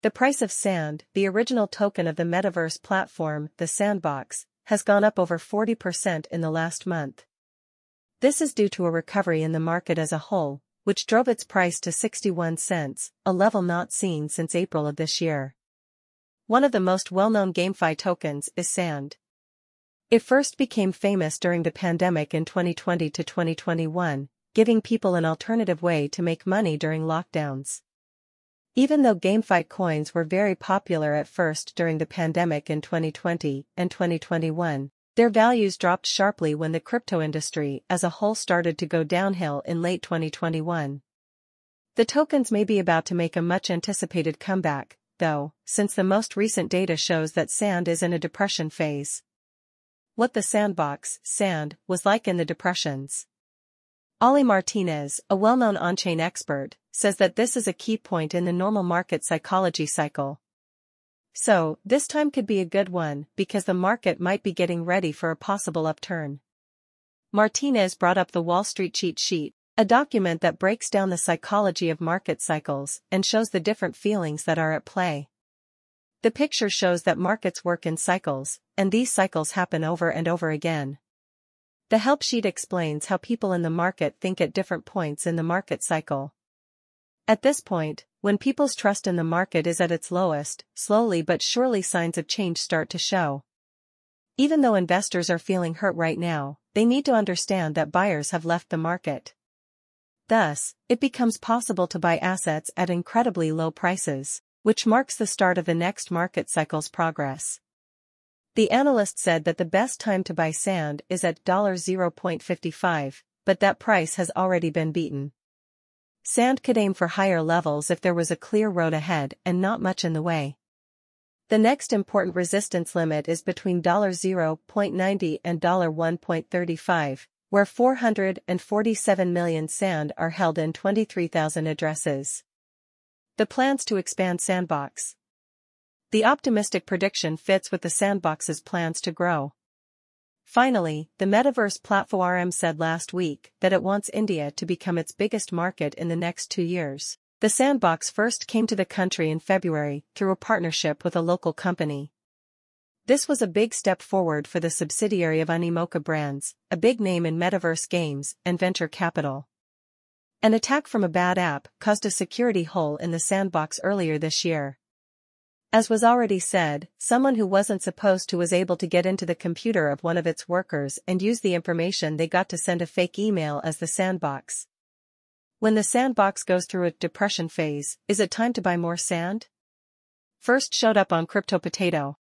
The price of Sand, the original token of the metaverse platform, the Sandbox, has gone up over 40% in the last month. This is due to a recovery in the market as a whole, which drove its price to 61 cents, a level not seen since April of this year. One of the most well-known GameFi tokens is Sand. It first became famous during the pandemic in 2020 to 2021, giving people an alternative way to make money during lockdowns. Even though GameFi coins were very popular at first during the pandemic in 2020 and 2021, their values dropped sharply when the crypto industry as a whole started to go downhill in late 2021. The tokens may be about to make a much anticipated comeback, though, since the most recent data shows that sand is in a depression phase. What the sandbox, sand, was like in the depressions. Ollie Martinez, a well-known on-chain expert, says that this is a key point in the normal market psychology cycle. So, this time could be a good one because the market might be getting ready for a possible upturn. Martinez brought up the Wall Street Cheat Sheet, a document that breaks down the psychology of market cycles and shows the different feelings that are at play. The picture shows that markets work in cycles, and these cycles happen over and over again. The help sheet explains how people in the market think at different points in the market cycle. At this point, when people's trust in the market is at its lowest, slowly but surely signs of change start to show. Even though investors are feeling hurt right now, they need to understand that buyers have left the market. Thus, it becomes possible to buy assets at incredibly low prices, which marks the start of the next market cycle's progress. The analyst said that the best time to buy sand is at $0.55, but that price has already been beaten. Sand could aim for higher levels if there was a clear road ahead and not much in the way. The next important resistance limit is between $0.90 and $1.35, where 447 million sand are held in 23,000 addresses. The plans to expand Sandbox. The optimistic prediction fits with the Sandbox's plans to grow. Finally, the metaverse platform said last week that it wants India to become its biggest market in the next two years. The sandbox first came to the country in February through a partnership with a local company. This was a big step forward for the subsidiary of Animoca Brands, a big name in metaverse games and venture capital. An attack from a bad app caused a security hole in the sandbox earlier this year, as was already said, someone who wasn't supposed to was able to get into the computer of one of its workers and use the information they got to send a fake email as the sandbox. When the sandbox goes through a depression phase, is it time to buy more sand? First showed up on Crypto Potato.